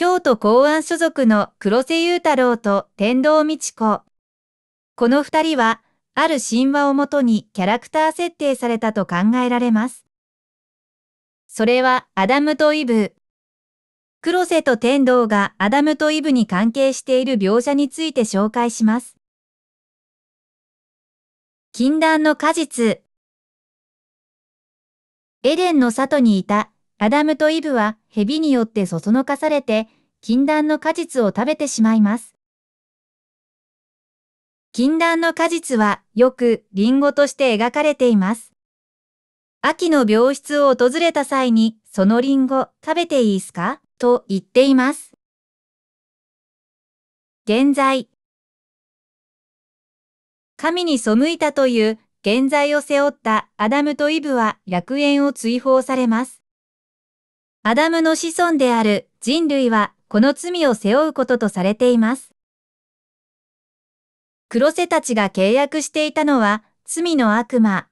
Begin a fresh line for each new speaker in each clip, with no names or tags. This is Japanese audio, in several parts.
京都公安所属の黒瀬裕太郎と天童美智子。この二人は、ある神話をもとにキャラクター設定されたと考えられます。それはアダムとイブ。黒瀬と天童がアダムとイブに関係している描写について紹介します。禁断の果実。エデンの里にいたアダムとイブは蛇によってそそのかされて、禁断の果実を食べてしまいます。禁断の果実はよくリンゴとして描かれています。秋の病室を訪れた際に、そのリンゴ食べていいすかと言っています。現在。神に背いたという現在を背負ったアダムとイブは楽園を追放されます。アダムの子孫である人類はこの罪を背負うこととされています。黒瀬たちが契約していたのは罪の悪魔。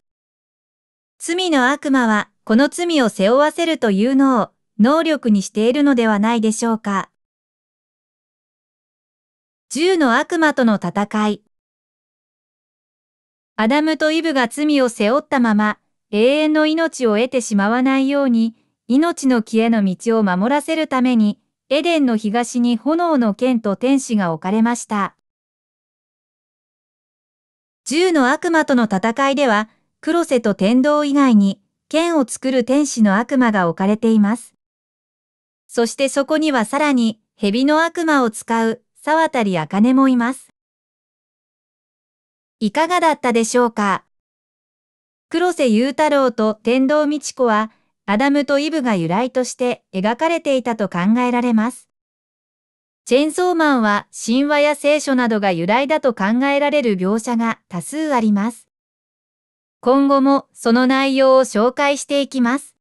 罪の悪魔はこの罪を背負わせるというのを能力にしているのではないでしょうか。銃の悪魔との戦い。アダムとイブが罪を背負ったまま永遠の命を得てしまわないように命の木への道を守らせるために、エデンの東に炎の剣と天使が置かれました。銃の悪魔との戦いでは、クロセと天道以外に、剣を作る天使の悪魔が置かれています。そしてそこにはさらに、蛇の悪魔を使う、沢渡茜もいます。いかがだったでしょうか黒瀬雄太郎と天道美智子は、アダムとイブが由来として描かれていたと考えられます。チェンソーマンは神話や聖書などが由来だと考えられる描写が多数あります。今後もその内容を紹介していきます。